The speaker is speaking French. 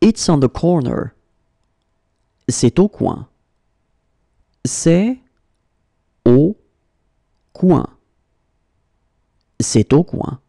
It's on the corner. C'est au coin. C'est au coin. C'est au coin.